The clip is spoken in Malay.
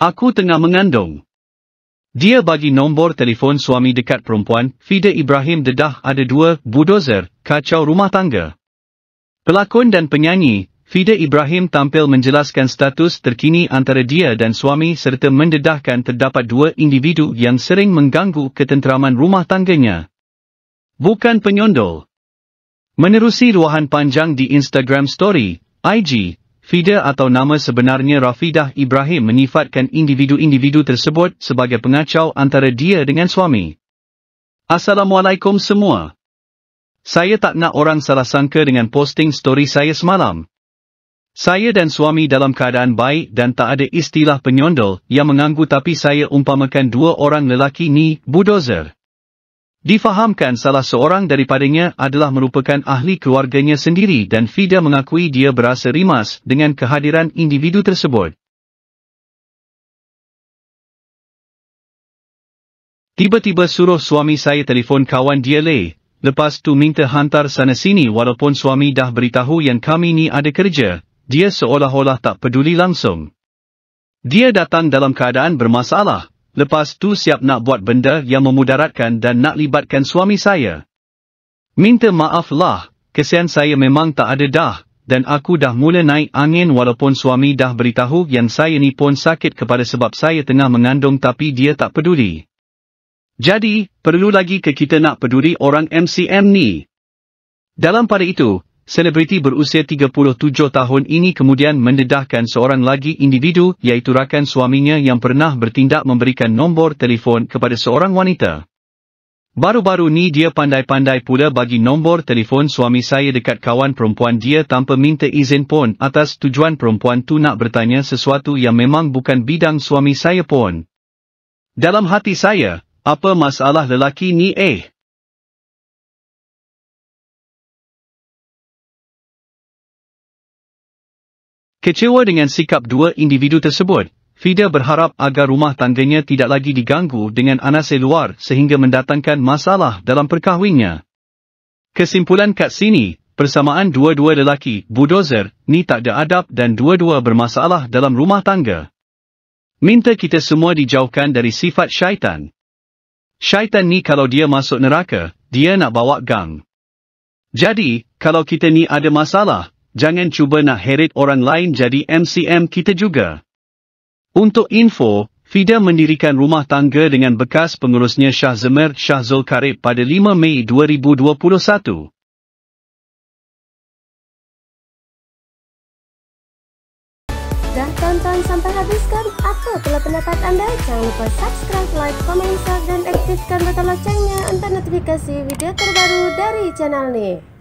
Aku tengah mengandung. Dia bagi nombor telefon suami dekat perempuan, Fida Ibrahim dedah ada dua, budozer, kacau rumah tangga. Pelakon dan penyanyi, Fida Ibrahim tampil menjelaskan status terkini antara dia dan suami serta mendedahkan terdapat dua individu yang sering mengganggu ketenteraman rumah tangganya. Bukan penyondol. Menerusi ruahan panjang di Instagram Story, IG, Fida atau nama sebenarnya Rafidah Ibrahim menifatkan individu-individu tersebut sebagai pengacau antara dia dengan suami. Assalamualaikum semua. Saya tak nak orang salah sangka dengan posting story saya semalam. Saya dan suami dalam keadaan baik dan tak ada istilah penyondol yang menganggu tapi saya umpamakan dua orang lelaki ni, budozer. Difahamkan salah seorang daripadanya adalah merupakan ahli keluarganya sendiri dan Fida mengakui dia berasa rimas dengan kehadiran individu tersebut. Tiba-tiba suruh suami saya telefon kawan dia leh, lepas tu minta hantar sana sini walaupun suami dah beritahu yang kami ni ada kerja, dia seolah-olah tak peduli langsung. Dia datang dalam keadaan bermasalah, Lepas tu siap nak buat benda yang memudaratkan dan nak libatkan suami saya. Minta maaflah, kesian saya memang tak ada dah, dan aku dah mula naik angin walaupun suami dah beritahu yang saya ni pun sakit kepada sebab saya tengah mengandung tapi dia tak peduli. Jadi, perlu lagi ke kita nak peduli orang MCM ni? Dalam pada itu, selebriti berusia 37 tahun ini kemudian mendedahkan seorang lagi individu iaitu rakan suaminya yang pernah bertindak memberikan nombor telefon kepada seorang wanita. Baru-baru ni dia pandai-pandai pula bagi nombor telefon suami saya dekat kawan perempuan dia tanpa minta izin pun atas tujuan perempuan tu nak bertanya sesuatu yang memang bukan bidang suami saya pun. Dalam hati saya, apa masalah lelaki ni eh? Kecewa dengan sikap dua individu tersebut, Fida berharap agar rumah tangganya tidak lagi diganggu dengan anak seluar sehingga mendatangkan masalah dalam perkahwinnya. Kesimpulan kat sini, persamaan dua-dua lelaki, budozer, ni tak ada adab dan dua-dua bermasalah dalam rumah tangga. Minta kita semua dijauhkan dari sifat syaitan. Syaitan ni kalau dia masuk neraka, dia nak bawa gang. Jadi, kalau kita ni ada masalah, jangan cuba nak heret orang lain jadi MCM kita juga. Untuk info, Fida mendirikan rumah tangga dengan bekas pengurusnya Shah Zemert Shah Zulkarib pada 5 Mei 2021. Dah tonton sampai habis kan? Apa pula pendapat anda? Jangan lupa subscribe, like, komen, share dan aktifkan butang loncengnya untuk notifikasi video terbaru dari channel ni.